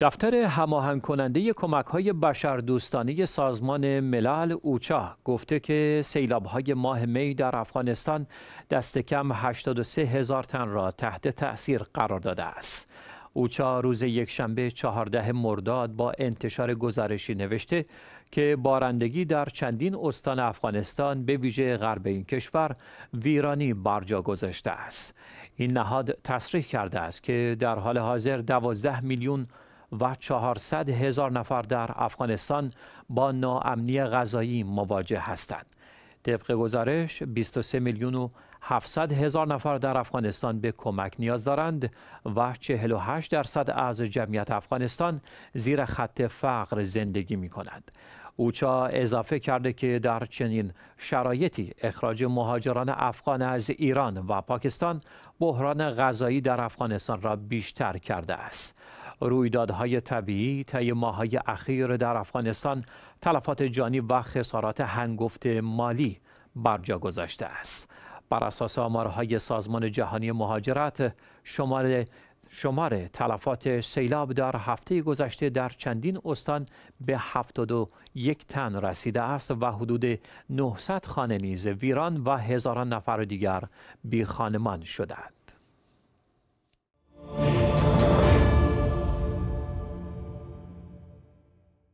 دفتر هماهنگ کننده کمک های بشردوستانه سازمان ملل اوچا گفته که سیلاب های ماه می در افغانستان دست کم 83 هزار تن را تحت تأثیر قرار داده است. اوچا روز یکشنبه 14 مرداد با انتشار گزارشی نوشته که بارندگی در چندین استان افغانستان به ویژه غرب این کشور ویرانی برجا گذاشته است. این نهاد تصریح کرده است که در حال حاضر 12 میلیون و 400 هزار نفر در افغانستان با ناامنی غذایی مواجه هستند. طبق گزارش 23 میلیون و 700 هزار نفر در افغانستان به کمک نیاز دارند و 48 درصد از جمعیت افغانستان زیر خط فقر زندگی می کند. اوچا اضافه کرده که در چنین شرایطی اخراج مهاجران افغان از ایران و پاکستان بحران غذایی در افغانستان را بیشتر کرده است. رویدادهای طبیعی طی ماههای اخیر در افغانستان تلفات جانی و خسارات هنگفت مالی جا گذاشته است بر اساس آمارهای سازمان جهانی مهاجرت شمار شمار تلفات سیلاب در هفته گذشته در چندین استان به 71 تن رسیده است و حدود 900 خانه نیز ویران و هزاران نفر دیگر بی خانمان شدند.